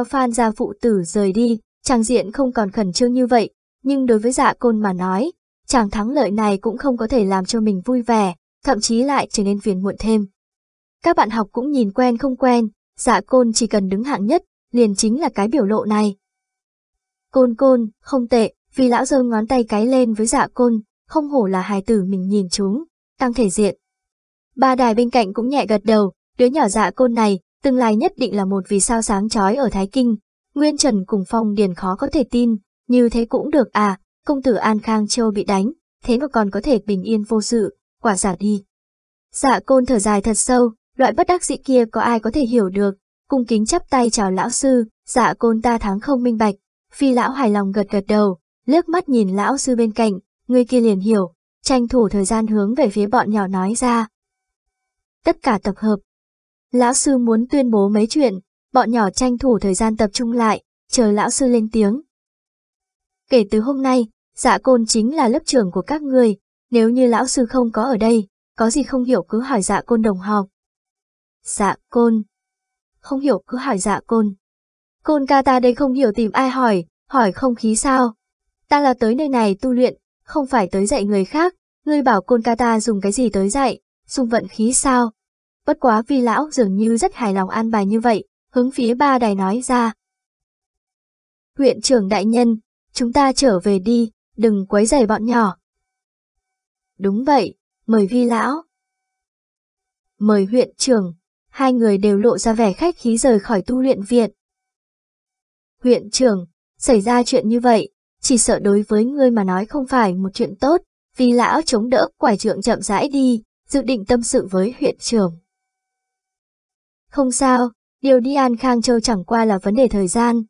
theo Phan gia phụ tử rời đi, chàng diện không còn khẩn trương như vậy, nhưng đối với dạ côn mà nói, chàng thắng lợi này cũng không có thể làm cho mình vui vẻ, thậm chí lại trở nên phiền muộn thêm. Các bạn học cũng nhìn quen không quen, dạ côn chỉ cần đứng hạng nhất, liền chính là cái biểu lộ này. Côn côn, không tệ, vì lão giơ ngón tay cái lên với dạ côn, không hổ là hài tử mình nhìn chúng, tăng thể diện. Ba đài bên cạnh cũng nhẹ gật đầu, đứa nhỏ dạ côn này, tương lai nhất định là một vì sao sáng chói ở Thái Kinh. Nguyên Trần cùng Phong Điền khó có thể tin, như thế cũng được à, công tử An Khang Châu bị đánh, thế mà còn có thể bình yên vô sự, quả giả đi. Dạ côn thở dài thật sâu, loại bất đắc dị kia có ai có thể hiểu được, cung kính chắp tay chào lão sư, dạ côn ta thắng không minh bạch, phi lão hài lòng gật gật đầu, liếc mắt nhìn lão sư bên cạnh, người kia liền hiểu, tranh thủ thời gian hướng về phía bọn nhỏ nói ra. Tất cả tập hợp, Lão sư muốn tuyên bố mấy chuyện, bọn nhỏ tranh thủ thời gian tập trung lại, chờ lão sư lên tiếng. Kể từ hôm nay, dạ côn chính là lớp trưởng của các người, nếu như lão sư không có ở đây, có gì không hiểu cứ hỏi dạ côn đồng học. Dạ côn. Không hiểu cứ hỏi dạ côn. Côn ca ta đây không hiểu tìm ai hỏi, hỏi không khí sao. Ta là tới nơi này tu luyện, không phải tới dạy người khác, ngươi bảo côn ca ta dùng cái gì tới dạy, dùng vận khí sao, bất quá vì lão dường như rất hài lòng an bài như vậy, hướng phía ba đài nói ra. Huyện trưởng đại nhân, chúng ta trở về đi, đừng quấy rầy bọn nhỏ. Đúng vậy, mời vi lão. Mời huyện trưởng, hai người đều lộ ra vẻ khách khí rời khỏi tu luyện viện. Huyện trưởng, xảy ra chuyện như vậy, chỉ sợ đối với ngươi mà nói không phải một chuyện tốt, vi lão chống đỡ quải trượng chậm rãi đi, dự định tâm sự với huyện trưởng. Không sao, điều đi An Khang Châu chẳng qua là vấn đề thời gian.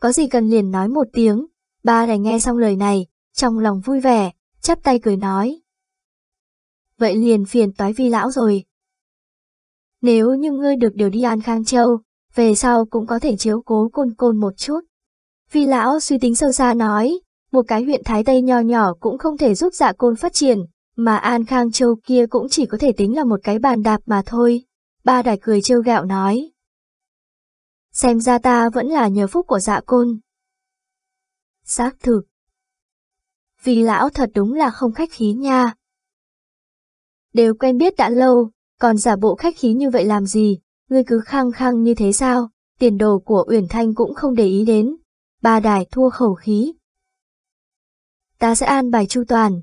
Có gì cần liền nói một tiếng, ba đành nghe xong lời này, trong lòng vui vẻ, chắp tay cười nói. Vậy liền phiền toái vi lão rồi. Nếu như ngươi được điều đi An Khang Châu, về sau cũng có thể chiếu cố côn côn một chút. Vi lão suy tính sâu xa nói, một cái huyện Thái Tây nho nhỏ cũng không thể giúp dạ côn phát triển, mà An Khang Châu kia cũng chỉ có thể tính là một cái bàn đạp mà thôi. Ba đại cười trêu gạo nói. Xem ra ta vẫn là nhờ phúc của dạ côn. Xác thực. Vì lão thật đúng là không khách khí nha. Đều quen biết đã lâu, còn giả bộ khách khí như vậy làm gì, ngươi cứ khăng khăng như thế sao, tiền đồ của Uyển Thanh cũng không để ý đến. Ba đại thua khẩu khí. Ta sẽ an bài chu toàn.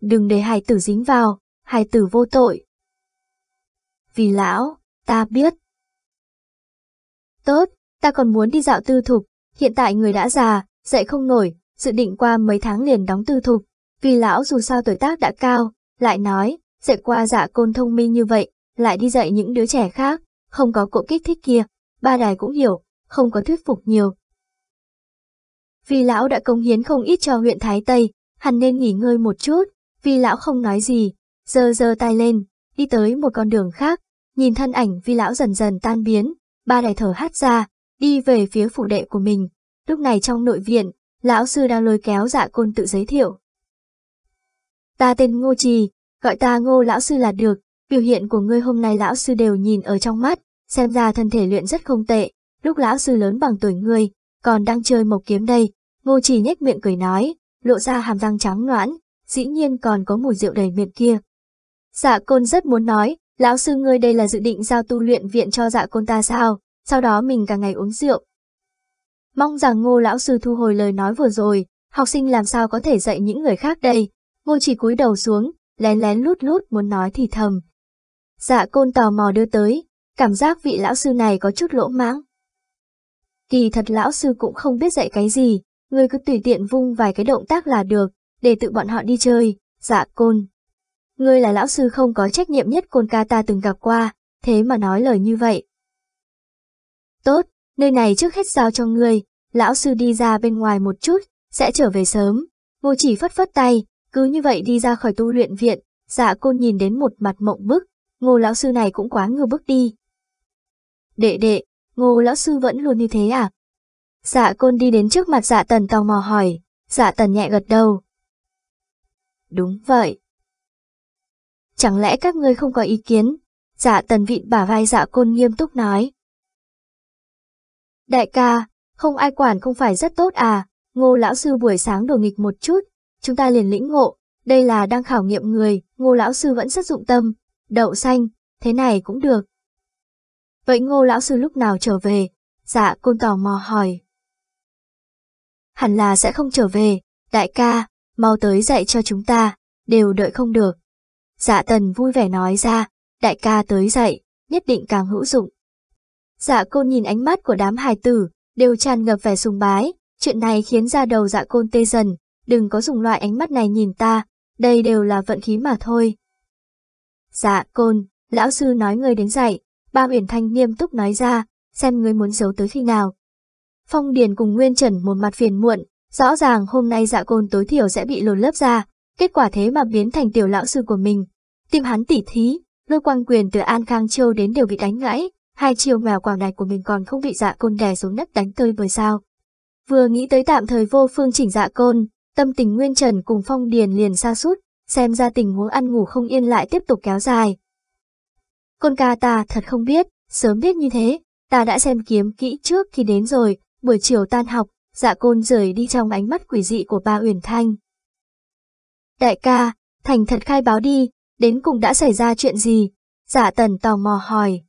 Đừng để hải tử dính vào, hải tử vô tội, vì lão, ta biết. Tốt, ta còn muốn đi dạo tư thục, hiện tại người đã già, dậy không nổi, dự định qua mấy tháng liền đóng tư thục, vì lão dù sao tuổi tác đã cao, lại nói, dạy qua dạ côn thông minh như vậy, lại đi dạy những đứa trẻ khác, không có cổ kích thích kia, ba đài cũng hiểu, không có thuyết phục nhiều. Vì lão đã công hiến không ít cho huyện Thái Tây, hẳn nên nghỉ ngơi một chút, vì lão không nói gì, giơ giơ tay lên, đi tới một con đường khác, nhìn thân ảnh vi lão dần dần tan biến, ba đại thở hát ra, đi về phía phụ đệ của mình. Lúc này trong nội viện, lão sư đang lôi kéo dạ côn tự giới thiệu. Ta tên Ngô Trì, gọi ta Ngô lão sư là được, biểu hiện của ngươi hôm nay lão sư đều nhìn ở trong mắt, xem ra thân thể luyện rất không tệ, lúc lão sư lớn bằng tuổi ngươi, còn đang chơi mộc kiếm đây. Ngô Trì nhếch miệng cười nói, lộ ra hàm răng trắng noãn, dĩ nhiên còn có mùi rượu đầy miệng kia. Dạ côn rất muốn nói, Lão sư ngươi đây là dự định giao tu luyện viện cho dạ côn ta sao, sau đó mình cả ngày uống rượu. Mong rằng ngô lão sư thu hồi lời nói vừa rồi, học sinh làm sao có thể dạy những người khác đây. Ngô chỉ cúi đầu xuống, lén lén lút lút muốn nói thì thầm. Dạ côn tò mò đưa tới, cảm giác vị lão sư này có chút lỗ mãng. Kỳ thật lão sư cũng không biết dạy cái gì, người cứ tùy tiện vung vài cái động tác là được, để tự bọn họ đi chơi, dạ côn ngươi là lão sư không có trách nhiệm nhất côn ca ta từng gặp qua, thế mà nói lời như vậy. Tốt, nơi này trước hết giao cho ngươi, lão sư đi ra bên ngoài một chút, sẽ trở về sớm. Ngô chỉ phất phất tay, cứ như vậy đi ra khỏi tu luyện viện, dạ côn nhìn đến một mặt mộng bức, ngô lão sư này cũng quá ngư bức đi. Đệ đệ, ngô lão sư vẫn luôn như thế à? Dạ côn đi đến trước mặt dạ tần tò mò hỏi, dạ tần nhẹ gật đầu. Đúng vậy, chẳng lẽ các ngươi không có ý kiến? Dạ tần vịn bả vai dạ côn nghiêm túc nói. Đại ca, không ai quản không phải rất tốt à, ngô lão sư buổi sáng đổ nghịch một chút, chúng ta liền lĩnh ngộ, đây là đang khảo nghiệm người, ngô lão sư vẫn rất dụng tâm, đậu xanh, thế này cũng được. Vậy ngô lão sư lúc nào trở về? Dạ côn tò mò hỏi. Hẳn là sẽ không trở về, đại ca, mau tới dạy cho chúng ta, đều đợi không được. Dạ tần vui vẻ nói ra, đại ca tới dậy, nhất định càng hữu dụng. Dạ côn nhìn ánh mắt của đám hài tử, đều tràn ngập vẻ sùng bái, chuyện này khiến ra đầu dạ côn tê dần, đừng có dùng loại ánh mắt này nhìn ta, đây đều là vận khí mà thôi. Dạ côn, lão sư nói ngươi đến dậy, ba uyển thanh nghiêm túc nói ra, xem ngươi muốn giấu tới khi nào. Phong Điền cùng Nguyên Trần một mặt phiền muộn, rõ ràng hôm nay dạ côn tối thiểu sẽ bị lột lớp ra, kết quả thế mà biến thành tiểu lão sư của mình. Tim hắn tỉ thí, lôi quang quyền từ An Khang Châu đến đều bị đánh gãy, hai chiều mèo quào đài của mình còn không bị dạ côn đè xuống đất đánh tơi bời sao. Vừa nghĩ tới tạm thời vô phương chỉnh dạ côn, tâm tình Nguyên Trần cùng Phong Điền liền xa sút xem ra tình huống ăn ngủ không yên lại tiếp tục kéo dài. Con ca ta thật không biết, sớm biết như thế, ta đã xem kiếm kỹ trước khi đến rồi, buổi chiều tan học, dạ côn rời đi trong ánh mắt quỷ dị của ba Uyển Thanh. Đại ca, thành thật khai báo đi, đến cùng đã xảy ra chuyện gì? Giả tần tò mò hỏi.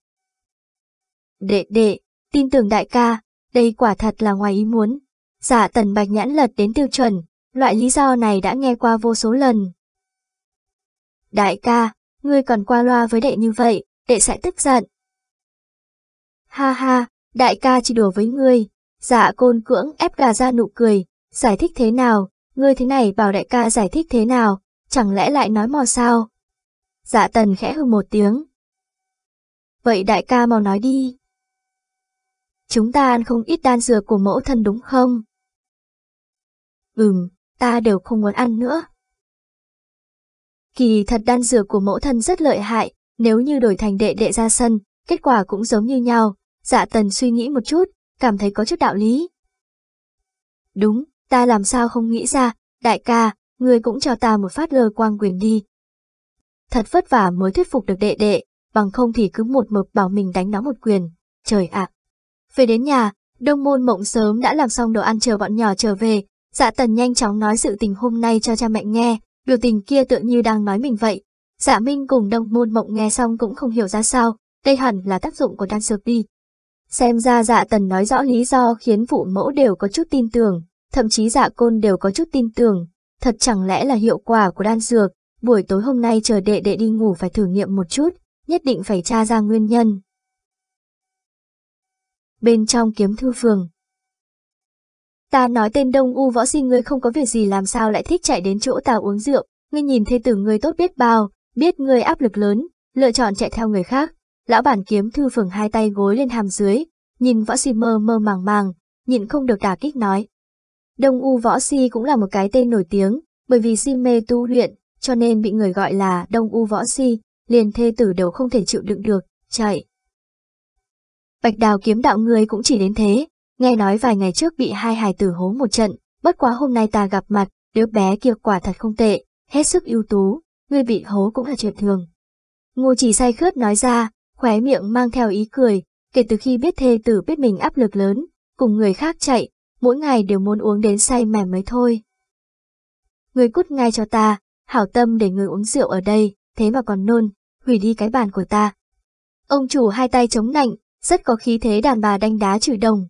Đệ đệ, tin tưởng đại ca, đây quả thật là ngoài ý muốn. Giả tần bạch nhãn lật đến tiêu chuẩn, loại lý do này đã nghe qua vô số lần. Đại ca, ngươi còn qua loa với đệ như vậy, đệ sẽ tức giận. Ha ha, đại ca chỉ đùa với ngươi, giả côn cưỡng ép gà ra nụ cười, giải thích thế nào, Ngươi thế này bảo đại ca giải thích thế nào, chẳng lẽ lại nói mò sao? Dạ tần khẽ hư một tiếng. Vậy đại ca mau nói đi. Chúng ta ăn không ít đan dừa của mẫu thân đúng không? Ừm, ta đều không muốn ăn nữa. Kỳ thật đan dừa của mẫu thân rất lợi hại, nếu như đổi thành đệ đệ ra sân, kết quả cũng giống như nhau. Dạ tần suy nghĩ một chút, cảm thấy có chút đạo lý. Đúng, ta làm sao không nghĩ ra, đại ca, người cũng cho ta một phát lơ quang quyền đi. Thật vất vả mới thuyết phục được đệ đệ, bằng không thì cứ một mực bảo mình đánh nó một quyền, trời ạ. Về đến nhà, đông môn mộng sớm đã làm xong đồ ăn chờ bọn nhỏ trở về, dạ tần nhanh chóng nói sự tình hôm nay cho cha mẹ nghe, biểu tình kia tựa như đang nói mình vậy. Dạ Minh cùng đông môn mộng nghe xong cũng không hiểu ra sao, đây hẳn là tác dụng của đan dược đi. Xem ra dạ tần nói rõ lý do khiến phụ mẫu đều có chút tin tưởng, Thậm chí dạ côn đều có chút tin tưởng, thật chẳng lẽ là hiệu quả của đan dược, buổi tối hôm nay chờ đệ đệ đi ngủ phải thử nghiệm một chút, nhất định phải tra ra nguyên nhân. Bên trong kiếm thư phường Ta nói tên Đông U võ sinh ngươi không có việc gì làm sao lại thích chạy đến chỗ ta uống rượu, ngươi nhìn thê tử ngươi tốt biết bao, biết ngươi áp lực lớn, lựa chọn chạy theo người khác. Lão bản kiếm thư phường hai tay gối lên hàm dưới, nhìn võ sinh mơ mơ màng màng, nhịn không được đả kích nói, Đông U Võ Si cũng là một cái tên nổi tiếng, bởi vì si mê tu luyện, cho nên bị người gọi là Đông U Võ Si, liền thê tử đều không thể chịu đựng được, chạy. Bạch đào kiếm đạo người cũng chỉ đến thế, nghe nói vài ngày trước bị hai hài tử hố một trận, bất quá hôm nay ta gặp mặt, đứa bé kia quả thật không tệ, hết sức ưu tú, người bị hố cũng là chuyện thường. Ngô chỉ say khướt nói ra, khóe miệng mang theo ý cười, kể từ khi biết thê tử biết mình áp lực lớn, cùng người khác chạy, mỗi ngày đều muốn uống đến say mềm mới thôi. Người cút ngay cho ta, hảo tâm để người uống rượu ở đây, thế mà còn nôn, hủy đi cái bàn của ta. Ông chủ hai tay chống nạnh, rất có khí thế đàn bà đánh đá chửi đồng.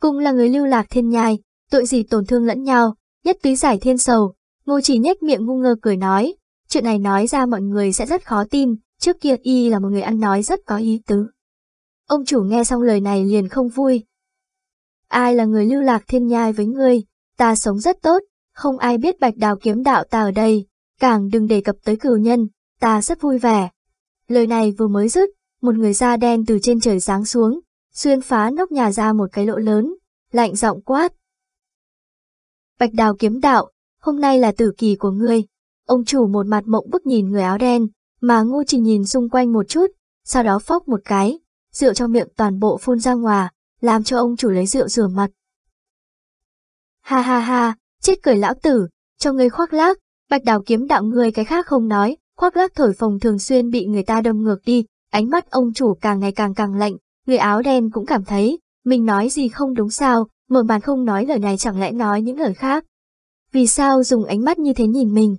Cùng là người lưu lạc thiên nhai, tội gì tổn thương lẫn nhau, nhất túy giải thiên sầu, ngô chỉ nhếch miệng ngu ngơ cười nói, chuyện này nói ra mọi người sẽ rất khó tin, trước kia y là một người ăn nói rất có ý tứ. Ông chủ nghe xong lời này liền không vui, ai là người lưu lạc thiên nhai với ngươi, ta sống rất tốt, không ai biết bạch đào kiếm đạo ta ở đây, càng đừng đề cập tới cửu nhân, ta rất vui vẻ. Lời này vừa mới dứt, một người da đen từ trên trời giáng xuống, xuyên phá nóc nhà ra một cái lỗ lớn, lạnh giọng quát. Bạch đào kiếm đạo, hôm nay là tử kỳ của ngươi. Ông chủ một mặt mộng bức nhìn người áo đen, mà ngu chỉ nhìn xung quanh một chút, sau đó phóc một cái, rượu cho miệng toàn bộ phun ra ngoài, làm cho ông chủ lấy rượu rửa mặt. Ha ha ha, chết cười lão tử, cho người khoác lác, bạch đào kiếm đạo người cái khác không nói, khoác lác thổi phồng thường xuyên bị người ta đâm ngược đi, ánh mắt ông chủ càng ngày càng càng lạnh, người áo đen cũng cảm thấy, mình nói gì không đúng sao, mở bàn không nói lời này chẳng lẽ nói những lời khác. Vì sao dùng ánh mắt như thế nhìn mình?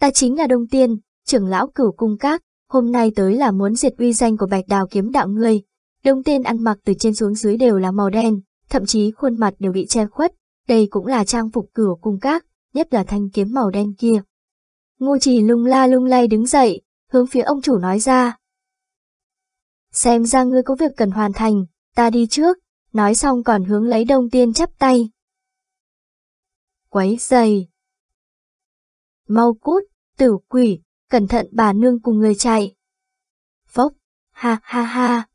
Ta chính là Đông Tiên, trưởng lão cửu cung các, hôm nay tới là muốn diệt uy danh của bạch đào kiếm đạo người. Đông tên ăn mặc từ trên xuống dưới đều là màu đen, thậm chí khuôn mặt đều bị che khuất, đây cũng là trang phục cửa cung các, nhất là thanh kiếm màu đen kia. Ngô chỉ lung la lung lay đứng dậy, hướng phía ông chủ nói ra. Xem ra ngươi có việc cần hoàn thành, ta đi trước, nói xong còn hướng lấy đông tiên chắp tay. Quấy giày. Mau cút, tử quỷ, cẩn thận bà nương cùng người chạy. Phốc, ha ha ha.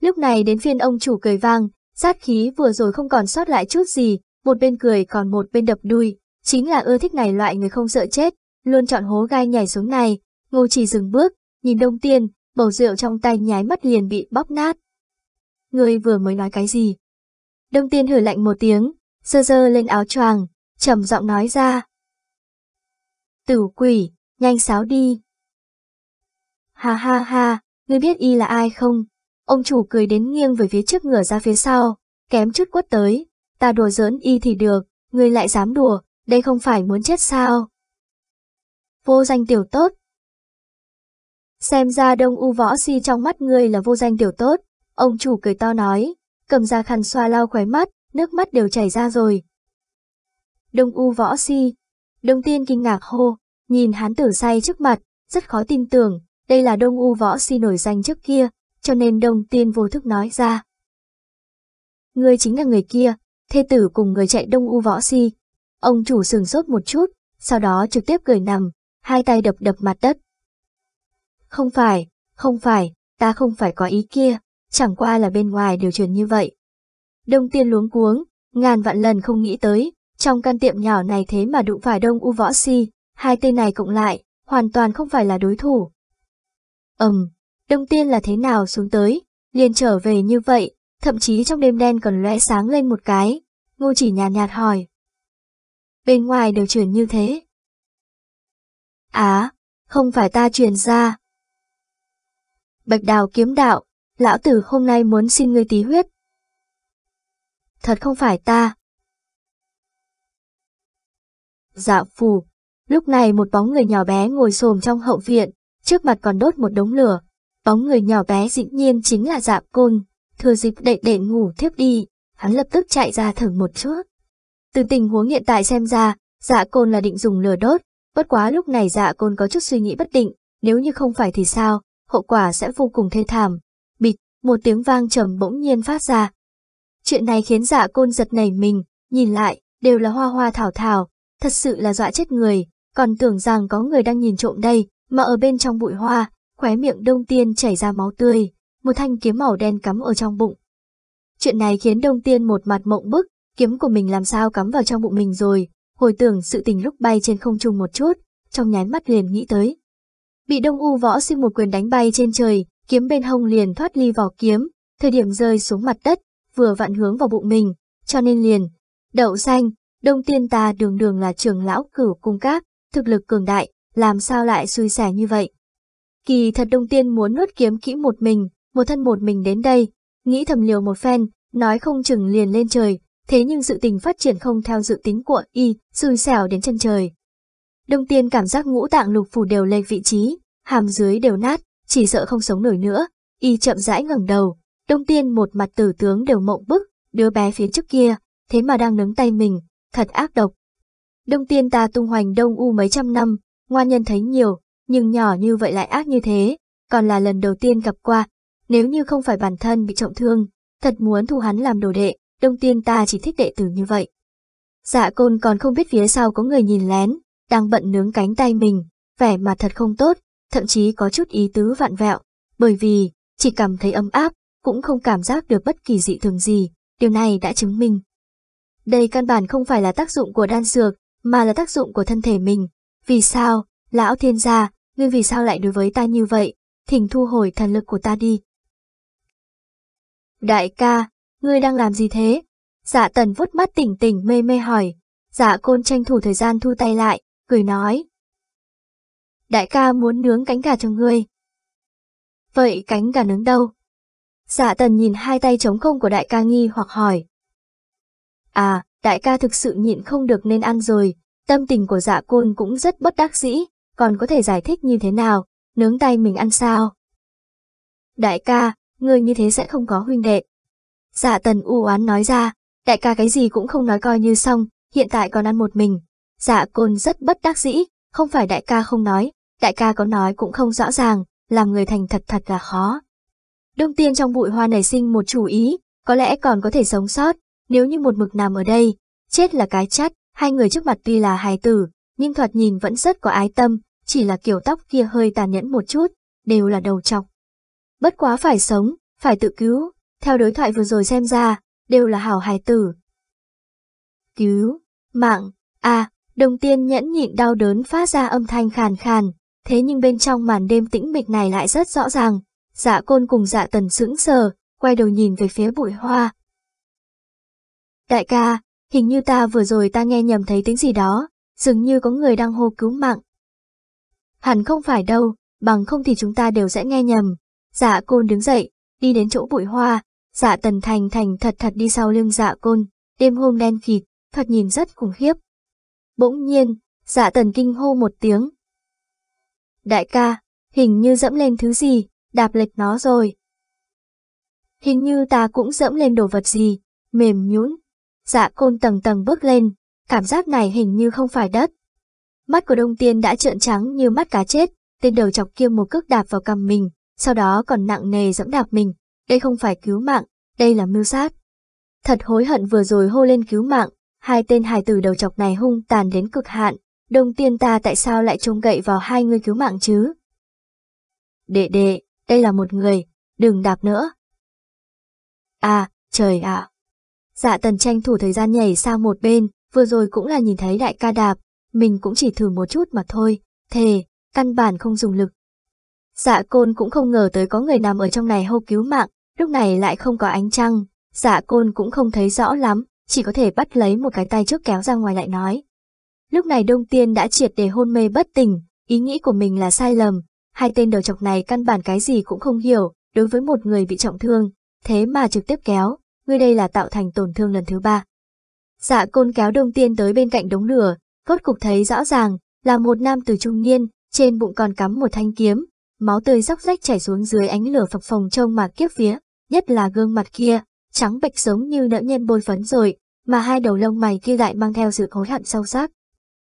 Lúc này đến phiên ông chủ cười vang, sát khí vừa rồi không còn sót lại chút gì, một bên cười còn một bên đập đuôi, chính là ưa thích này loại người không sợ chết, luôn chọn hố gai nhảy xuống này. Ngô chỉ dừng bước, nhìn đông tiên, bầu rượu trong tay nhái mắt liền bị bóp nát. Người vừa mới nói cái gì? Đông tiên hử lạnh một tiếng, sơ sơ lên áo choàng, trầm giọng nói ra. Tử quỷ, nhanh sáo đi. Ha ha ha, ngươi biết y là ai không? Ông chủ cười đến nghiêng về phía trước ngửa ra phía sau, kém chút quất tới. Ta đùa giỡn y thì được, người lại dám đùa, đây không phải muốn chết sao. Vô danh tiểu tốt. Xem ra đông u võ si trong mắt ngươi là vô danh tiểu tốt. Ông chủ cười to nói, cầm ra khăn xoa lau khóe mắt, nước mắt đều chảy ra rồi. Đông u võ si. Đông tiên kinh ngạc hô, nhìn hán tử say trước mặt, rất khó tin tưởng, đây là đông u võ si nổi danh trước kia, cho nên Đông Tiên vô thức nói ra. Ngươi chính là người kia, thê tử cùng người chạy Đông U võ si. Ông chủ sừng sốt một chút, sau đó trực tiếp cười nằm, hai tay đập đập mặt đất. Không phải, không phải, ta không phải có ý kia, chẳng qua là bên ngoài đều truyền như vậy. Đông Tiên luống cuống, ngàn vạn lần không nghĩ tới, trong căn tiệm nhỏ này thế mà đụng phải Đông U võ si, hai tên này cộng lại, hoàn toàn không phải là đối thủ. Ầm, um, Đông Tiên là thế nào xuống tới, liền trở về như vậy, thậm chí trong đêm đen còn lóe sáng lên một cái. Ngô chỉ nhàn nhạt, nhạt hỏi. Bên ngoài đều chuyển như thế. Á, không phải ta truyền ra. Bạch đào kiếm đạo, lão tử hôm nay muốn xin ngươi tí huyết. Thật không phải ta. Dạ phù, lúc này một bóng người nhỏ bé ngồi xồm trong hậu viện, trước mặt còn đốt một đống lửa, Bóng người nhỏ bé dĩ nhiên chính là Dạ Côn, thừa dịp đệ đệ ngủ thiếp đi, hắn lập tức chạy ra thử một chút. Từ tình huống hiện tại xem ra, Dạ Côn là định dùng lửa đốt, bất quá lúc này Dạ Côn có chút suy nghĩ bất định, nếu như không phải thì sao, hậu quả sẽ vô cùng thê thảm. Bịch, một tiếng vang trầm bỗng nhiên phát ra. Chuyện này khiến Dạ Côn giật nảy mình, nhìn lại, đều là hoa hoa thảo thảo, thật sự là dọa chết người, còn tưởng rằng có người đang nhìn trộm đây, mà ở bên trong bụi hoa, khóe miệng Đông Tiên chảy ra máu tươi, một thanh kiếm màu đen cắm ở trong bụng. Chuyện này khiến Đông Tiên một mặt mộng bức, kiếm của mình làm sao cắm vào trong bụng mình rồi, hồi tưởng sự tình lúc bay trên không trung một chút, trong nháy mắt liền nghĩ tới. Bị Đông U võ sinh một quyền đánh bay trên trời, kiếm bên hông liền thoát ly vỏ kiếm, thời điểm rơi xuống mặt đất, vừa vặn hướng vào bụng mình, cho nên liền, đậu xanh, Đông Tiên ta đường đường là trường lão cửu cung các, thực lực cường đại, làm sao lại xui xẻ như vậy. Kỳ thật Đông Tiên muốn nuốt kiếm kỹ một mình, một thân một mình đến đây, nghĩ thầm liều một phen, nói không chừng liền lên trời, thế nhưng sự tình phát triển không theo dự tính của y, xui xẻo đến chân trời. Đông Tiên cảm giác ngũ tạng lục phủ đều lệch vị trí, hàm dưới đều nát, chỉ sợ không sống nổi nữa, y chậm rãi ngẩng đầu, Đông Tiên một mặt tử tướng đều mộng bức, đứa bé phía trước kia, thế mà đang nướng tay mình, thật ác độc. Đông Tiên ta tung hoành Đông U mấy trăm năm, ngoan nhân thấy nhiều, nhưng nhỏ như vậy lại ác như thế, còn là lần đầu tiên gặp qua, nếu như không phải bản thân bị trọng thương, thật muốn thu hắn làm đồ đệ, đông tiên ta chỉ thích đệ tử như vậy. Dạ côn còn không biết phía sau có người nhìn lén, đang bận nướng cánh tay mình, vẻ mặt thật không tốt, thậm chí có chút ý tứ vạn vẹo, bởi vì, chỉ cảm thấy ấm áp, cũng không cảm giác được bất kỳ dị thường gì, điều này đã chứng minh. Đây căn bản không phải là tác dụng của đan dược, mà là tác dụng của thân thể mình. Vì sao, lão thiên gia, ngươi vì sao lại đối với ta như vậy, thỉnh thu hồi thần lực của ta đi. Đại ca, ngươi đang làm gì thế? Dạ tần vút mắt tỉnh tỉnh mê mê hỏi. Dạ côn tranh thủ thời gian thu tay lại, cười nói. Đại ca muốn nướng cánh gà cho ngươi. Vậy cánh gà nướng đâu? Dạ tần nhìn hai tay trống không của đại ca nghi hoặc hỏi. À, đại ca thực sự nhịn không được nên ăn rồi, tâm tình của dạ côn cũng rất bất đắc dĩ, còn có thể giải thích như thế nào, nướng tay mình ăn sao? Đại ca, người như thế sẽ không có huynh đệ. Dạ tần u oán nói ra, đại ca cái gì cũng không nói coi như xong, hiện tại còn ăn một mình. Dạ côn rất bất đắc dĩ, không phải đại ca không nói, đại ca có nói cũng không rõ ràng, làm người thành thật thật là khó. Đông tiên trong bụi hoa nảy sinh một chủ ý, có lẽ còn có thể sống sót, nếu như một mực nằm ở đây, chết là cái chắt, hai người trước mặt tuy là hài tử, nhưng thoạt nhìn vẫn rất có ái tâm, chỉ là kiểu tóc kia hơi tàn nhẫn một chút, đều là đầu chọc. Bất quá phải sống, phải tự cứu, theo đối thoại vừa rồi xem ra, đều là hảo hài tử. Cứu, mạng, à, đồng tiên nhẫn nhịn đau đớn phát ra âm thanh khàn khàn, thế nhưng bên trong màn đêm tĩnh mịch này lại rất rõ ràng, dạ côn cùng dạ tần sững sờ, quay đầu nhìn về phía bụi hoa. Đại ca, hình như ta vừa rồi ta nghe nhầm thấy tiếng gì đó, dường như có người đang hô cứu mạng. Hẳn không phải đâu, bằng không thì chúng ta đều sẽ nghe nhầm. Dạ côn đứng dậy, đi đến chỗ bụi hoa, dạ tần thành thành thật thật đi sau lưng dạ côn, đêm hôm đen kịt, thật nhìn rất khủng khiếp. Bỗng nhiên, dạ tần kinh hô một tiếng. Đại ca, hình như dẫm lên thứ gì, đạp lệch nó rồi. Hình như ta cũng dẫm lên đồ vật gì, mềm nhũn. Dạ côn tầng tầng bước lên, cảm giác này hình như không phải đất, Mắt của Đông Tiên đã trợn trắng như mắt cá chết, tên đầu chọc kia một cước đạp vào cằm mình, sau đó còn nặng nề dẫm đạp mình. Đây không phải cứu mạng, đây là mưu sát. Thật hối hận vừa rồi hô lên cứu mạng, hai tên hài tử đầu chọc này hung tàn đến cực hạn, Đông Tiên ta tại sao lại trông gậy vào hai người cứu mạng chứ? Đệ đệ, đây là một người, đừng đạp nữa. À, trời ạ. Dạ tần tranh thủ thời gian nhảy sang một bên, vừa rồi cũng là nhìn thấy đại ca đạp, mình cũng chỉ thử một chút mà thôi, thề, căn bản không dùng lực. Dạ côn cũng không ngờ tới có người nằm ở trong này hô cứu mạng, lúc này lại không có ánh trăng, dạ côn cũng không thấy rõ lắm, chỉ có thể bắt lấy một cái tay trước kéo ra ngoài lại nói. Lúc này Đông Tiên đã triệt để hôn mê bất tỉnh, ý nghĩ của mình là sai lầm, hai tên đầu chọc này căn bản cái gì cũng không hiểu, đối với một người bị trọng thương, thế mà trực tiếp kéo, người đây là tạo thành tổn thương lần thứ ba. Dạ côn kéo Đông Tiên tới bên cạnh đống lửa, Rốt cục thấy rõ ràng, là một nam tử trung niên, trên bụng còn cắm một thanh kiếm, máu tươi róc rách chảy xuống dưới ánh lửa phập phồng trông mà kiếp phía nhất là gương mặt kia, trắng bệch giống như nỡ nhân bôi phấn rồi, mà hai đầu lông mày kia lại mang theo sự hối hận sâu sắc.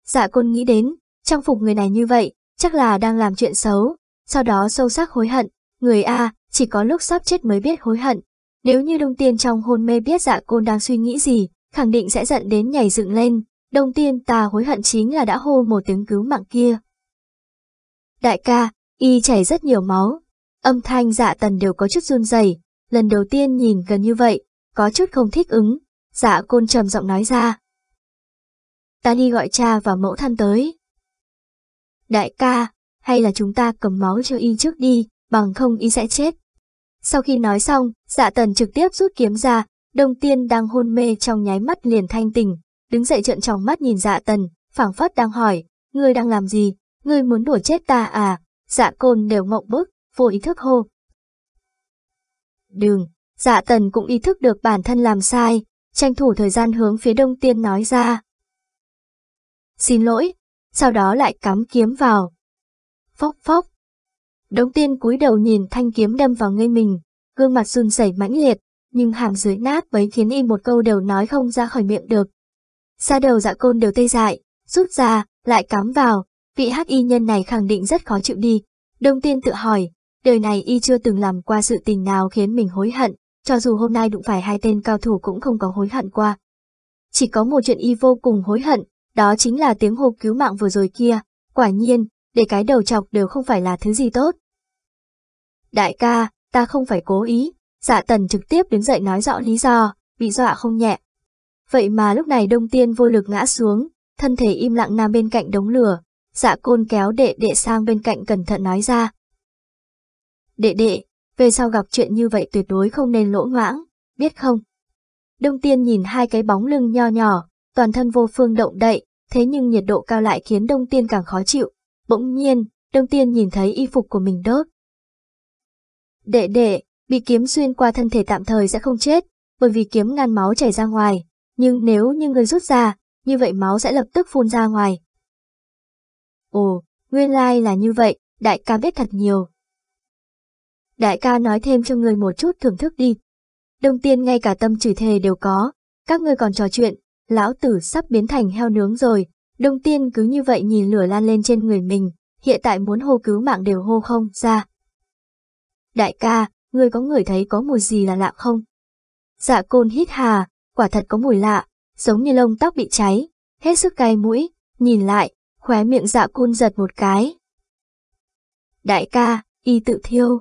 Dạ côn nghĩ đến, trang phục người này như vậy, chắc là đang làm chuyện xấu, sau đó sâu sắc hối hận, người A chỉ có lúc sắp chết mới biết hối hận. Nếu như đông tiên trong hôn mê biết dạ côn đang suy nghĩ gì, khẳng định sẽ giận đến nhảy dựng lên, Đông tiên ta hối hận chính là đã hô một tiếng cứu mạng kia. Đại ca, y chảy rất nhiều máu. Âm thanh dạ tần đều có chút run rẩy. lần đầu tiên nhìn gần như vậy, có chút không thích ứng, dạ côn trầm giọng nói ra. Ta đi gọi cha và mẫu than tới. Đại ca, hay là chúng ta cầm máu cho y trước đi, bằng không y sẽ chết. Sau khi nói xong, dạ tần trực tiếp rút kiếm ra, đông tiên đang hôn mê trong nháy mắt liền thanh tỉnh, đứng dậy trợn tròng mắt nhìn dạ tần, phảng phất đang hỏi, ngươi đang làm gì, ngươi muốn đuổi chết ta à, dạ côn đều ngộng bức, vô ý thức hô. Đường, dạ tần cũng ý thức được bản thân làm sai, tranh thủ thời gian hướng phía đông tiên nói ra. Xin lỗi, sau đó lại cắm kiếm vào. Phóc phóc. Đông tiên cúi đầu nhìn thanh kiếm đâm vào người mình, gương mặt run rẩy mãnh liệt, nhưng hàm dưới nát bấy khiến y một câu đều nói không ra khỏi miệng được, Xa đầu dạ côn đều tê dại, rút ra, lại cắm vào, vị hắc y nhân này khẳng định rất khó chịu đi. Đông tiên tự hỏi, đời này y chưa từng làm qua sự tình nào khiến mình hối hận, cho dù hôm nay đụng phải hai tên cao thủ cũng không có hối hận qua. Chỉ có một chuyện y vô cùng hối hận, đó chính là tiếng hô cứu mạng vừa rồi kia, quả nhiên, để cái đầu chọc đều không phải là thứ gì tốt. Đại ca, ta không phải cố ý, dạ tần trực tiếp đứng dậy nói rõ lý do, bị dọa không nhẹ. Vậy mà lúc này đông tiên vô lực ngã xuống, thân thể im lặng nằm bên cạnh đống lửa, dạ côn kéo đệ đệ sang bên cạnh cẩn thận nói ra. Đệ đệ, về sau gặp chuyện như vậy tuyệt đối không nên lỗ ngoãng, biết không? Đông tiên nhìn hai cái bóng lưng nho nhỏ, toàn thân vô phương động đậy, thế nhưng nhiệt độ cao lại khiến đông tiên càng khó chịu. Bỗng nhiên, đông tiên nhìn thấy y phục của mình đốt. Đệ đệ, bị kiếm xuyên qua thân thể tạm thời sẽ không chết, bởi vì kiếm ngăn máu chảy ra ngoài, nhưng nếu như ngươi rút ra, như vậy máu sẽ lập tức phun ra ngoài. Ồ, nguyên lai là như vậy, đại ca biết thật nhiều. Đại ca nói thêm cho người một chút thưởng thức đi. Đông tiên ngay cả tâm chửi thề đều có, các ngươi còn trò chuyện, lão tử sắp biến thành heo nướng rồi. Đông tiên cứ như vậy nhìn lửa lan lên trên người mình, hiện tại muốn hô cứu mạng đều hô không ra. Đại ca, ngươi có người thấy có mùi gì là lạ không? Dạ côn hít hà, quả thật có mùi lạ, giống như lông tóc bị cháy, hết sức cay mũi, nhìn lại, khóe miệng dạ côn giật một cái. Đại ca, y tự thiêu.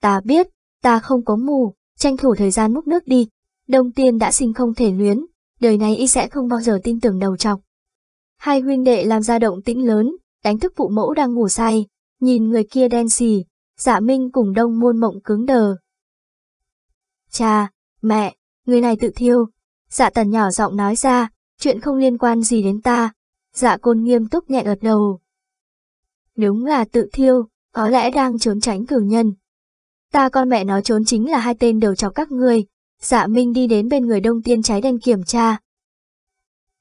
Ta biết, ta không có mù, tranh thủ thời gian múc nước đi, đông tiên đã sinh không thể luyến, đời này y sẽ không bao giờ tin tưởng đầu trọc. Hai huynh đệ làm ra động tĩnh lớn, đánh thức phụ mẫu đang ngủ say, nhìn người kia đen xì, dạ minh cùng đông môn mộng cứng đờ. Cha, Mẹ, người này tự thiêu. Dạ tần nhỏ giọng nói ra, chuyện không liên quan gì đến ta. Dạ côn nghiêm túc nhẹ gật đầu. Đúng là tự thiêu, có lẽ đang trốn tránh cử nhân. Ta con mẹ nó trốn chính là hai tên đầu chọc các ngươi. Dạ Minh đi đến bên người đông tiên trái đen kiểm tra.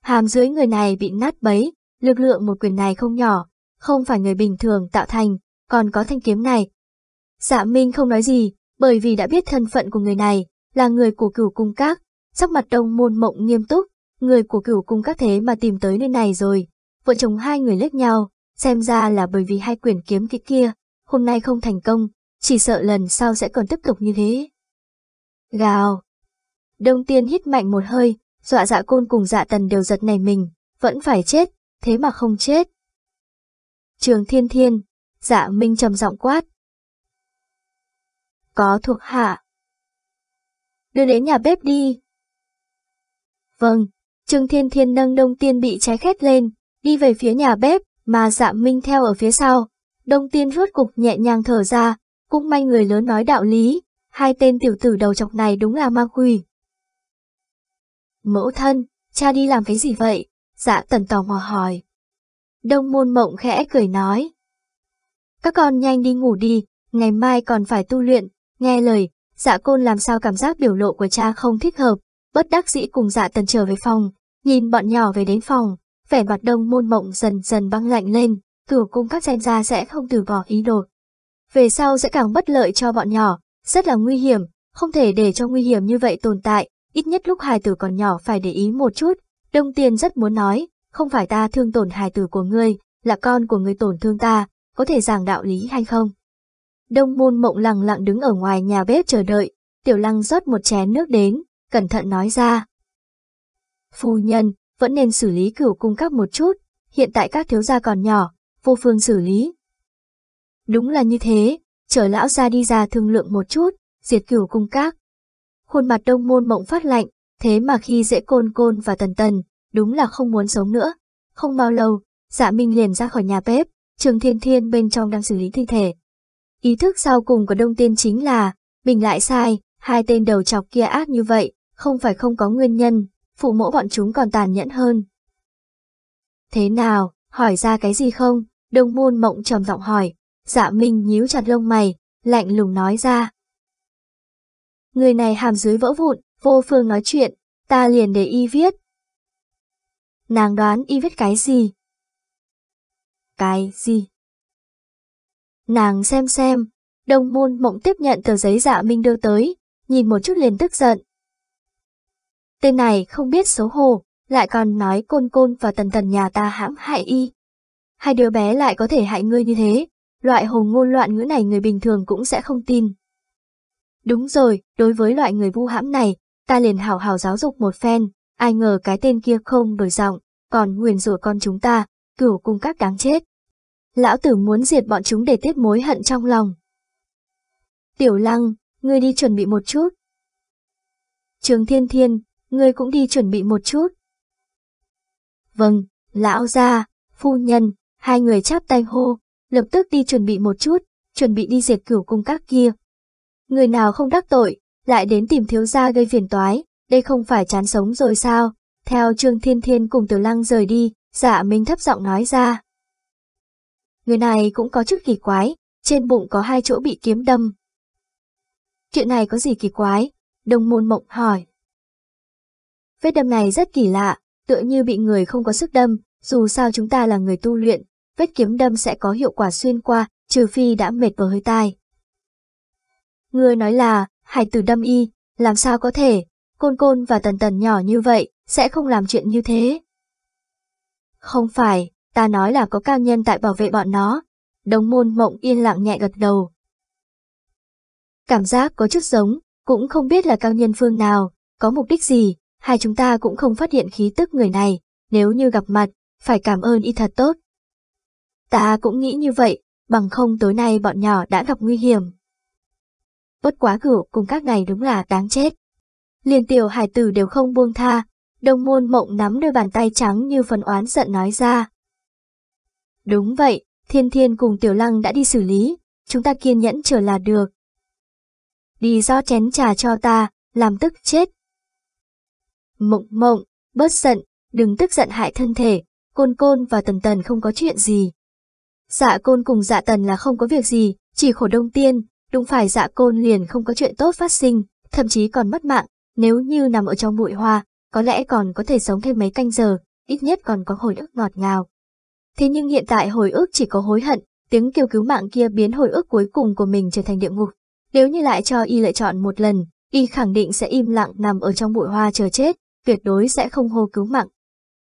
Hàm dưới người này bị nát bấy, lực lượng một quyền này không nhỏ, không phải người bình thường tạo thành, còn có thanh kiếm này. Dạ Minh không nói gì, bởi vì đã biết thân phận của người này, là người của cửu cung các, sắc mặt đông môn mộng nghiêm túc, người của cửu cung các thế mà tìm tới nơi này rồi. Vợ chồng hai người lết nhau, xem ra là bởi vì hai quyển kiếm kỹ kia, hôm nay không thành công, chỉ sợ lần sau sẽ còn tiếp tục như thế. Gào! Đông tiên hít mạnh một hơi, dọa dạ côn cùng dạ tần đều giật này mình, vẫn phải chết, thế mà không chết. Trường thiên thiên, dạ minh trầm giọng quát. Có thuộc hạ đưa đến nhà bếp đi. Vâng, Trương Thiên Thiên nâng Đông Tiên bị trái khét lên, đi về phía nhà bếp, mà dạ minh theo ở phía sau. Đông Tiên rốt cục nhẹ nhàng thở ra, cũng may người lớn nói đạo lý, hai tên tiểu tử đầu chọc này đúng là ma quỷ. Mẫu thân, cha đi làm cái gì vậy? Dạ tần tò mò hỏi. Đông môn mộng khẽ cười nói. Các con nhanh đi ngủ đi, ngày mai còn phải tu luyện, nghe lời, Dạ côn làm sao cảm giác biểu lộ của cha không thích hợp, bất đắc dĩ cùng dạ tần trở về phòng, nhìn bọn nhỏ về đến phòng, vẻ mặt đông môn mộng dần dần băng lạnh lên, cửa cung các xem ra sẽ không từ bỏ ý đồ. Về sau sẽ càng bất lợi cho bọn nhỏ, rất là nguy hiểm, không thể để cho nguy hiểm như vậy tồn tại, ít nhất lúc hài tử còn nhỏ phải để ý một chút. Đông tiền rất muốn nói, không phải ta thương tổn hài tử của ngươi, là con của ngươi tổn thương ta, có thể giảng đạo lý hay không? Đông môn mộng lặng lặng đứng ở ngoài nhà bếp chờ đợi, tiểu lăng rót một chén nước đến, cẩn thận nói ra. Phu nhân, vẫn nên xử lý cửu cung các một chút, hiện tại các thiếu gia còn nhỏ, vô phương xử lý. Đúng là như thế, chờ lão ra đi ra thương lượng một chút, diệt cửu cung các. Khuôn mặt đông môn mộng phát lạnh, thế mà khi dễ côn côn và tần tần, đúng là không muốn sống nữa. Không bao lâu, dạ minh liền ra khỏi nhà bếp, trường thiên thiên bên trong đang xử lý thi thể, Ý thức sau cùng của Đông Tiên chính là, mình lại sai, hai tên đầu chọc kia ác như vậy, không phải không có nguyên nhân, phụ mẫu bọn chúng còn tàn nhẫn hơn. Thế nào, hỏi ra cái gì không? Đông môn mộng trầm giọng hỏi, dạ minh nhíu chặt lông mày, lạnh lùng nói ra. Người này hàm dưới vỡ vụn, vô phương nói chuyện, ta liền để y viết. Nàng đoán y viết cái gì? Cái gì? Nàng xem xem, đông môn mộng tiếp nhận tờ giấy dạ minh đưa tới, nhìn một chút liền tức giận. Tên này không biết xấu hổ, lại còn nói côn côn và tần tần nhà ta hãm hại y. Hai đứa bé lại có thể hại ngươi như thế, loại hồ ngôn loạn ngữ này người bình thường cũng sẽ không tin. Đúng rồi, đối với loại người vu hãm này, ta liền hảo hảo giáo dục một phen, ai ngờ cái tên kia không đổi giọng, còn nguyền rủa con chúng ta, cửu cung các đáng chết lão tử muốn diệt bọn chúng để tiếp mối hận trong lòng. Tiểu lăng, ngươi đi chuẩn bị một chút. Trường thiên thiên, ngươi cũng đi chuẩn bị một chút. Vâng, lão gia, phu nhân, hai người chắp tay hô, lập tức đi chuẩn bị một chút, chuẩn bị đi diệt cửu cung các kia. Người nào không đắc tội, lại đến tìm thiếu gia gây phiền toái, đây không phải chán sống rồi sao? Theo Trương Thiên Thiên cùng Tiểu Lăng rời đi, Dạ Minh thấp giọng nói ra. Người này cũng có chức kỳ quái, trên bụng có hai chỗ bị kiếm đâm. Chuyện này có gì kỳ quái? Đồng môn mộng hỏi. Vết đâm này rất kỳ lạ, tựa như bị người không có sức đâm, dù sao chúng ta là người tu luyện, vết kiếm đâm sẽ có hiệu quả xuyên qua, trừ phi đã mệt vào hơi tai. người nói là, hải tử đâm y, làm sao có thể, côn côn và tần tần nhỏ như vậy, sẽ không làm chuyện như thế. Không phải, Ta nói là có cao nhân tại bảo vệ bọn nó. Đồng môn mộng yên lặng nhẹ gật đầu. Cảm giác có chút giống, cũng không biết là cao nhân phương nào, có mục đích gì, hai chúng ta cũng không phát hiện khí tức người này, nếu như gặp mặt, phải cảm ơn y thật tốt. Ta cũng nghĩ như vậy, bằng không tối nay bọn nhỏ đã gặp nguy hiểm. Bất quá cửu cùng các ngày đúng là đáng chết. Liền tiểu hải tử đều không buông tha, đồng môn mộng nắm đôi bàn tay trắng như phần oán giận nói ra, Đúng vậy, Thiên Thiên cùng Tiểu Lăng đã đi xử lý, chúng ta kiên nhẫn chờ là được. Đi do chén trà cho ta, làm tức chết. Mộng mộng, bớt giận, đừng tức giận hại thân thể, côn côn và tần tần không có chuyện gì. Dạ côn cùng dạ tần là không có việc gì, chỉ khổ đông tiên, đúng phải dạ côn liền không có chuyện tốt phát sinh, thậm chí còn mất mạng, nếu như nằm ở trong bụi hoa, có lẽ còn có thể sống thêm mấy canh giờ, ít nhất còn có hồi ức ngọt ngào. Thế nhưng hiện tại hồi ức chỉ có hối hận, tiếng kêu cứu mạng kia biến hồi ức cuối cùng của mình trở thành địa ngục. Nếu như lại cho y lựa chọn một lần, y khẳng định sẽ im lặng nằm ở trong bụi hoa chờ chết, tuyệt đối sẽ không hô cứu mạng.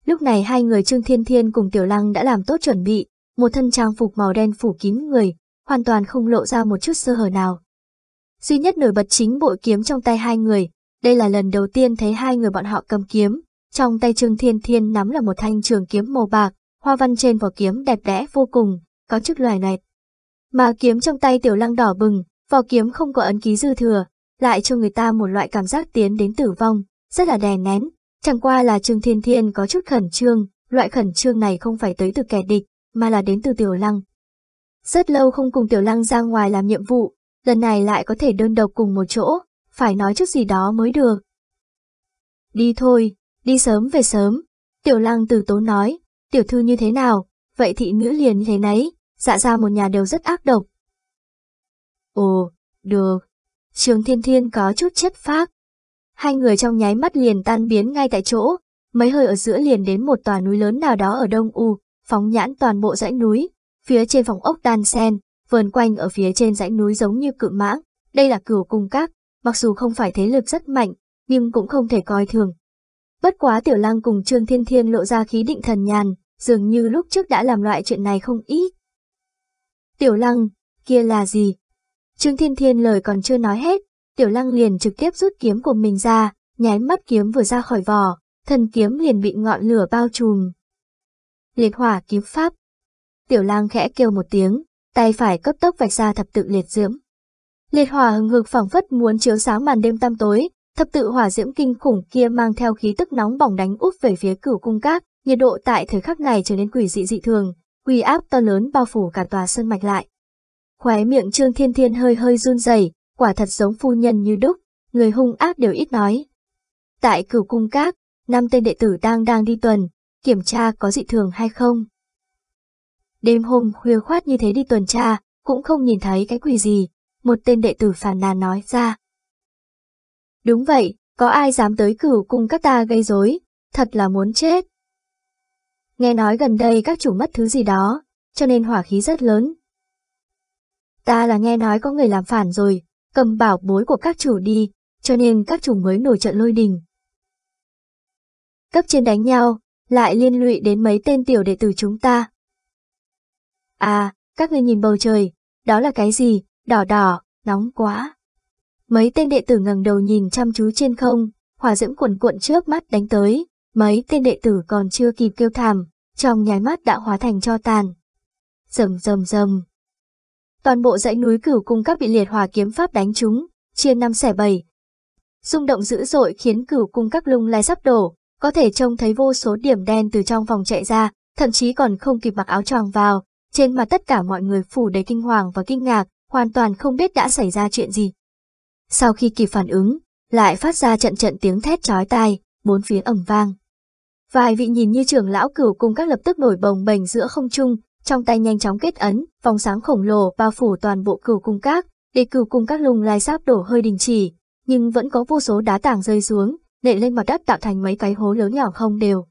Lúc này hai người Trương Thiên Thiên cùng Tiểu Lăng đã làm tốt chuẩn bị, một thân trang phục màu đen phủ kín người, hoàn toàn không lộ ra một chút sơ hở nào. Duy nhất nổi bật chính bội kiếm trong tay hai người, đây là lần đầu tiên thấy hai người bọn họ cầm kiếm, trong tay Trương Thiên Thiên nắm là một thanh trường kiếm màu bạc, hoa văn trên vỏ kiếm đẹp đẽ vô cùng, có chức loài này. Mà kiếm trong tay tiểu lăng đỏ bừng, vỏ kiếm không có ấn ký dư thừa, lại cho người ta một loại cảm giác tiến đến tử vong, rất là đè nén. Chẳng qua là Trương Thiên Thiên có chút khẩn trương, loại khẩn trương này không phải tới từ kẻ địch, mà là đến từ tiểu lăng. Rất lâu không cùng tiểu lăng ra ngoài làm nhiệm vụ, lần này lại có thể đơn độc cùng một chỗ, phải nói chút gì đó mới được. Đi thôi, đi sớm về sớm, tiểu lăng từ tố nói, tiểu thư như thế nào, vậy thị nữ liền thế nấy, dạ ra một nhà đều rất ác độc. Ồ, được. Trường thiên thiên có chút chất phác. Hai người trong nháy mắt liền tan biến ngay tại chỗ, mấy hơi ở giữa liền đến một tòa núi lớn nào đó ở Đông U, phóng nhãn toàn bộ dãy núi, phía trên phòng ốc đan sen, vườn quanh ở phía trên dãy núi giống như cự mãng, đây là cửu cung các, mặc dù không phải thế lực rất mạnh, nhưng cũng không thể coi thường, Bất quá Tiểu Lang cùng Trương Thiên Thiên lộ ra khí định thần nhàn, dường như lúc trước đã làm loại chuyện này không ít. Tiểu Lăng, kia là gì? Trương Thiên Thiên lời còn chưa nói hết, Tiểu Lăng liền trực tiếp rút kiếm của mình ra, nháy mắt kiếm vừa ra khỏi vỏ, thần kiếm liền bị ngọn lửa bao trùm. Liệt hỏa kiếm pháp. Tiểu Lang khẽ kêu một tiếng, tay phải cấp tốc vạch ra thập tự liệt diễm. Liệt hỏa hừng hực phảng phất muốn chiếu sáng màn đêm tăm tối, Thập tự hỏa diễm kinh khủng kia mang theo khí tức nóng bỏng đánh úp về phía cửu cung các, nhiệt độ tại thời khắc này trở nên quỷ dị dị thường, uy áp to lớn bao phủ cả tòa sân mạch lại. Khóe miệng Trương Thiên Thiên hơi hơi run rẩy, quả thật giống phu nhân như đúc, người hung ác đều ít nói. Tại cửu cung các, năm tên đệ tử đang đang đi tuần, kiểm tra có dị thường hay không. Đêm hôm khuya khoát như thế đi tuần tra, cũng không nhìn thấy cái quỷ gì, một tên đệ tử phàn nàn nói ra. Đúng vậy, có ai dám tới cửu cung các ta gây rối, thật là muốn chết. Nghe nói gần đây các chủ mất thứ gì đó, cho nên hỏa khí rất lớn. Ta là nghe nói có người làm phản rồi, cầm bảo bối của các chủ đi, cho nên các chủ mới nổi trận lôi đình. Cấp trên đánh nhau, lại liên lụy đến mấy tên tiểu đệ tử chúng ta. À, các người nhìn bầu trời, đó là cái gì, đỏ đỏ, nóng quá. Mấy tên đệ tử ngẩng đầu nhìn chăm chú trên không, hỏa diễm cuồn cuộn trước mắt đánh tới, mấy tên đệ tử còn chưa kịp kêu thảm, trong nháy mắt đã hóa thành cho tàn. Rầm rầm rầm. Toàn bộ dãy núi cửu cung các bị liệt hỏa kiếm pháp đánh chúng, chia năm xẻ bảy. Rung động dữ dội khiến cửu cung các lung lay sắp đổ, có thể trông thấy vô số điểm đen từ trong vòng chạy ra, thậm chí còn không kịp mặc áo choàng vào, trên mặt tất cả mọi người phủ đầy kinh hoàng và kinh ngạc, hoàn toàn không biết đã xảy ra chuyện gì sau khi kịp phản ứng, lại phát ra trận trận tiếng thét chói tai, bốn phía ầm vang. Vài vị nhìn như trưởng lão cửu cung các lập tức nổi bồng bềnh giữa không trung, trong tay nhanh chóng kết ấn, vòng sáng khổng lồ bao phủ toàn bộ cửu cung các, để cửu cung các lùng lai sáp đổ hơi đình chỉ, nhưng vẫn có vô số đá tảng rơi xuống, nện lên mặt đất tạo thành mấy cái hố lớn nhỏ không đều.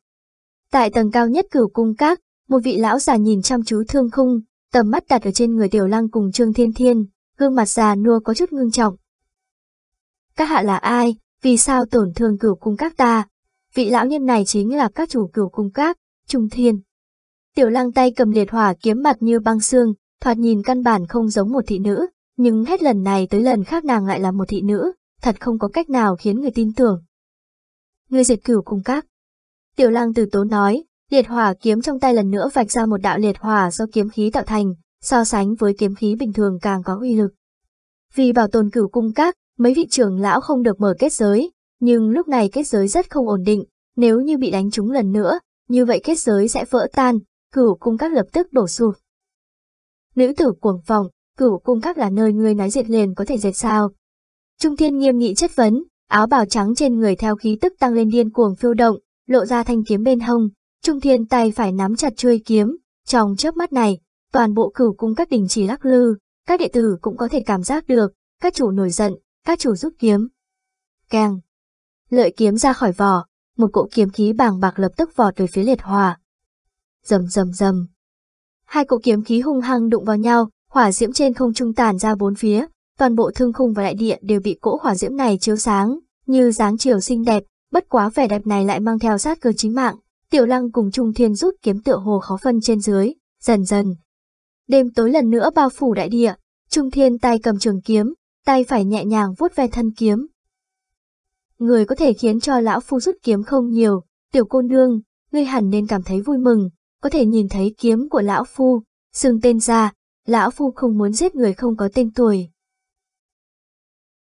Tại tầng cao nhất cửu cung các, một vị lão già nhìn chăm chú thương khung, tầm mắt đặt ở trên người tiểu lăng cùng Trương Thiên Thiên, gương mặt già nua có chút ngưng trọng, các hạ là ai, vì sao tổn thương cửu cung các ta? Vị lão nhân này chính là các chủ cửu cung các, Trung Thiên. Tiểu lăng tay cầm liệt hỏa kiếm mặt như băng xương, thoạt nhìn căn bản không giống một thị nữ, nhưng hết lần này tới lần khác nàng lại là một thị nữ, thật không có cách nào khiến người tin tưởng. Ngươi diệt cửu cung các. Tiểu lăng từ tố nói, liệt hỏa kiếm trong tay lần nữa vạch ra một đạo liệt hỏa do kiếm khí tạo thành, so sánh với kiếm khí bình thường càng có uy lực. Vì bảo tồn cửu cung các, Mấy vị trưởng lão không được mở kết giới, nhưng lúc này kết giới rất không ổn định, nếu như bị đánh trúng lần nữa, như vậy kết giới sẽ vỡ tan, cửu cung các lập tức đổ sụp. Nữ tử cuồng phòng, cửu cung các là nơi người nói diệt liền có thể diệt sao. Trung thiên nghiêm nghị chất vấn, áo bào trắng trên người theo khí tức tăng lên điên cuồng phiêu động, lộ ra thanh kiếm bên hông, trung thiên tay phải nắm chặt chuôi kiếm, trong chớp mắt này, toàn bộ cửu cung các đình chỉ lắc lư, các đệ tử cũng có thể cảm giác được, các chủ nổi giận, các chủ rút kiếm. Keng. Lợi kiếm ra khỏi vỏ, một cỗ kiếm khí bàng bạc lập tức vọt về phía liệt hòa. Rầm rầm rầm. Hai cỗ kiếm khí hung hăng đụng vào nhau, hỏa diễm trên không trung tàn ra bốn phía, toàn bộ thương khung và đại địa đều bị cỗ hỏa diễm này chiếu sáng, như dáng chiều xinh đẹp, bất quá vẻ đẹp này lại mang theo sát cơ chính mạng. Tiểu Lăng cùng Trung Thiên rút kiếm tựa hồ khó phân trên dưới, dần dần. Đêm tối lần nữa bao phủ đại địa, Trung Thiên tay cầm trường kiếm, tay phải nhẹ nhàng vuốt ve thân kiếm. Người có thể khiến cho lão phu rút kiếm không nhiều, tiểu cô nương, ngươi hẳn nên cảm thấy vui mừng, có thể nhìn thấy kiếm của lão phu, xưng tên ra, lão phu không muốn giết người không có tên tuổi.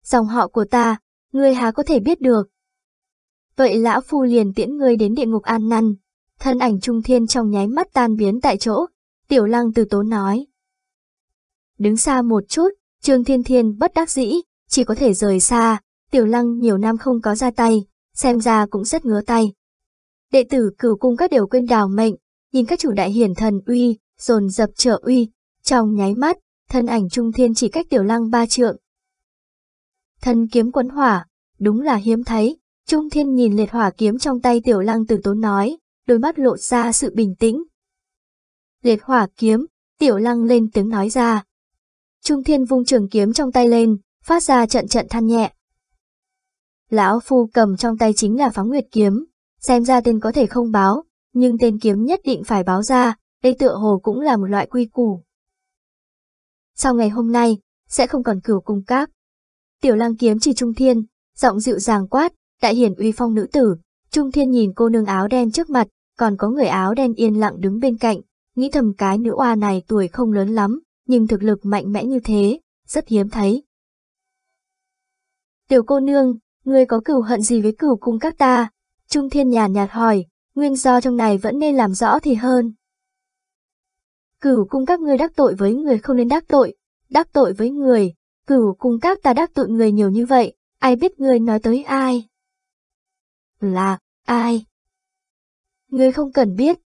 Dòng họ của ta, ngươi há có thể biết được. Vậy lão phu liền tiễn ngươi đến địa ngục an năn, thân ảnh trung thiên trong nháy mắt tan biến tại chỗ, tiểu lăng từ tố nói. Đứng xa một chút, Trương Thiên Thiên bất đắc dĩ, chỉ có thể rời xa, tiểu lăng nhiều năm không có ra tay, xem ra cũng rất ngứa tay. Đệ tử cửu cung các điều quên đào mệnh, nhìn các chủ đại hiển thần uy, dồn dập trợ uy, trong nháy mắt, thân ảnh trung thiên chỉ cách tiểu lăng ba trượng. Thân kiếm quấn hỏa, đúng là hiếm thấy, trung thiên nhìn liệt hỏa kiếm trong tay tiểu lăng từ tốn nói, đôi mắt lộ ra sự bình tĩnh. Liệt hỏa kiếm, tiểu lăng lên tiếng nói ra, Trung Thiên vung trường kiếm trong tay lên, phát ra trận trận than nhẹ. Lão Phu cầm trong tay chính là phóng nguyệt kiếm, xem ra tên có thể không báo, nhưng tên kiếm nhất định phải báo ra, đây tựa hồ cũng là một loại quy củ. Sau ngày hôm nay, sẽ không còn cửu cung các. Tiểu lang kiếm chỉ Trung Thiên, giọng dịu dàng quát, đại hiển uy phong nữ tử, Trung Thiên nhìn cô nương áo đen trước mặt, còn có người áo đen yên lặng đứng bên cạnh, nghĩ thầm cái nữ oa này tuổi không lớn lắm, nhưng thực lực mạnh mẽ như thế, rất hiếm thấy. Tiểu cô nương, ngươi có cửu hận gì với cửu cung các ta? Trung thiên nhàn nhạt hỏi, nguyên do trong này vẫn nên làm rõ thì hơn. Cửu cung các ngươi đắc tội với người không nên đắc tội, đắc tội với người, cửu cung các ta đắc tội người nhiều như vậy, ai biết ngươi nói tới ai? Là, ai? Ngươi không cần biết.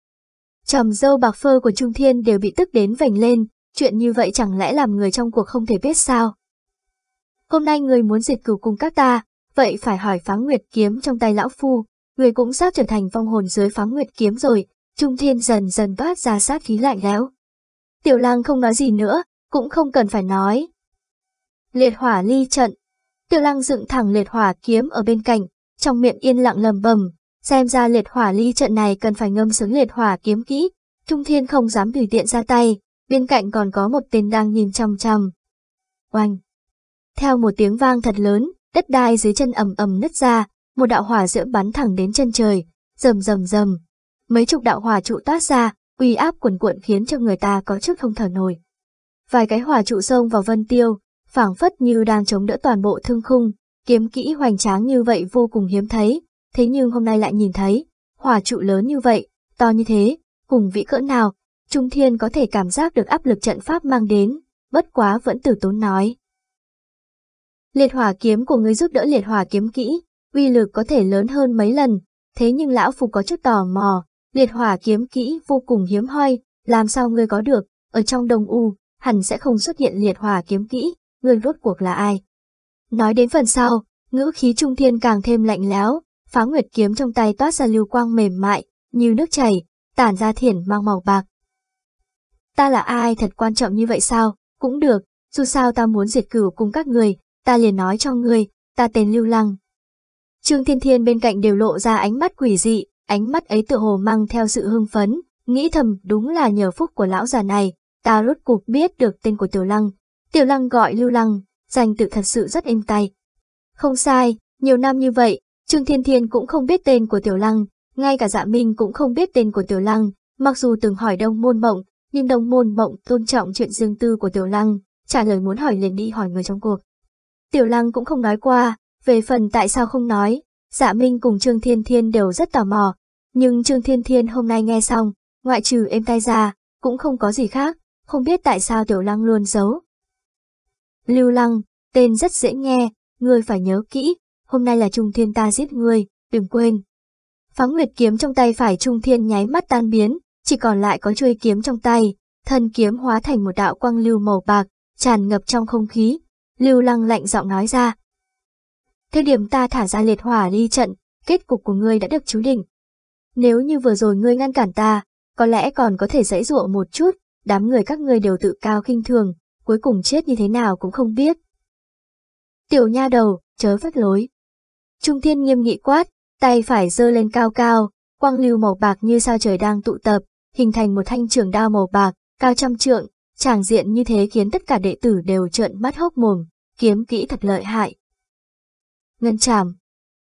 Chòm dâu bạc phơ của Trung Thiên đều bị tức đến vành lên, Chuyện như vậy chẳng lẽ làm người trong cuộc không thể biết sao? Hôm nay người muốn diệt cửu cung các ta, vậy phải hỏi phá nguyệt kiếm trong tay lão phu, người cũng sắp trở thành vong hồn dưới phá nguyệt kiếm rồi, trung thiên dần dần toát ra sát khí lạnh lẽo. Tiểu lang không nói gì nữa, cũng không cần phải nói. Liệt hỏa ly trận Tiểu lang dựng thẳng liệt hỏa kiếm ở bên cạnh, trong miệng yên lặng lầm bầm, xem ra liệt hỏa ly trận này cần phải ngâm sướng liệt hỏa kiếm kỹ, Trung Thiên không dám tùy tiện ra tay, bên cạnh còn có một tên đang nhìn chằm chằm. Oanh! Theo một tiếng vang thật lớn, đất đai dưới chân ầm ầm nứt ra, một đạo hỏa diễm bắn thẳng đến chân trời, rầm rầm rầm. Mấy chục đạo hỏa trụ toát ra, uy áp cuồn cuộn khiến cho người ta có chút không thở nổi. Vài cái hỏa trụ xông vào Vân Tiêu, phảng phất như đang chống đỡ toàn bộ thương khung, kiếm kỹ hoành tráng như vậy vô cùng hiếm thấy, thế nhưng hôm nay lại nhìn thấy, hỏa trụ lớn như vậy, to như thế, cùng vĩ cỡ nào, Trung Thiên có thể cảm giác được áp lực trận pháp mang đến, bất quá vẫn tử tốn nói. Liệt hỏa kiếm của ngươi giúp đỡ liệt hỏa kiếm kỹ, uy lực có thể lớn hơn mấy lần, thế nhưng lão phù có chút tò mò, liệt hỏa kiếm kỹ vô cùng hiếm hoi, làm sao ngươi có được, ở trong đông u, hẳn sẽ không xuất hiện liệt hỏa kiếm kỹ, ngươi rốt cuộc là ai. Nói đến phần sau, ngữ khí trung thiên càng thêm lạnh lẽo, phá nguyệt kiếm trong tay toát ra lưu quang mềm mại, như nước chảy, tản ra thiển mang màu bạc, Ta là ai thật quan trọng như vậy sao? Cũng được, dù sao ta muốn diệt cửu cùng các người, ta liền nói cho người, ta tên Lưu Lăng. Trương Thiên Thiên bên cạnh đều lộ ra ánh mắt quỷ dị, ánh mắt ấy tự hồ mang theo sự hưng phấn, nghĩ thầm đúng là nhờ phúc của lão già này, ta rốt cuộc biết được tên của Tiểu Lăng. Tiểu Lăng gọi Lưu Lăng, danh tự thật sự rất êm tay. Không sai, nhiều năm như vậy, Trương Thiên Thiên cũng không biết tên của Tiểu Lăng, ngay cả dạ minh cũng không biết tên của Tiểu Lăng, mặc dù từng hỏi đông môn mộng, nhưng đồng môn mộng tôn trọng chuyện Dương tư của Tiểu Lăng, trả lời muốn hỏi liền đi hỏi người trong cuộc. Tiểu Lăng cũng không nói qua, về phần tại sao không nói, Dạ Minh cùng Trương Thiên Thiên đều rất tò mò, nhưng Trương Thiên Thiên hôm nay nghe xong, ngoại trừ êm tai ra, cũng không có gì khác, không biết tại sao Tiểu Lăng luôn giấu. Lưu Lăng, tên rất dễ nghe, ngươi phải nhớ kỹ, hôm nay là Trung Thiên ta giết ngươi, đừng quên. Phóng nguyệt kiếm trong tay phải Trung Thiên nháy mắt tan biến, chỉ còn lại có chuôi kiếm trong tay, thân kiếm hóa thành một đạo quang lưu màu bạc, tràn ngập trong không khí. Lưu lăng lạnh giọng nói ra. Thế điểm ta thả ra liệt hỏa ly trận, kết cục của ngươi đã được chú định. Nếu như vừa rồi ngươi ngăn cản ta, có lẽ còn có thể dãy dụa một chút, đám người các ngươi đều tự cao khinh thường, cuối cùng chết như thế nào cũng không biết. Tiểu nha đầu, chớ phát lối. Trung thiên nghiêm nghị quát, tay phải giơ lên cao cao, quang lưu màu bạc như sao trời đang tụ tập, hình thành một thanh trường đao màu bạc, cao trăm trượng, tràng diện như thế khiến tất cả đệ tử đều trợn mắt hốc mồm, kiếm kỹ thật lợi hại. Ngân chảm,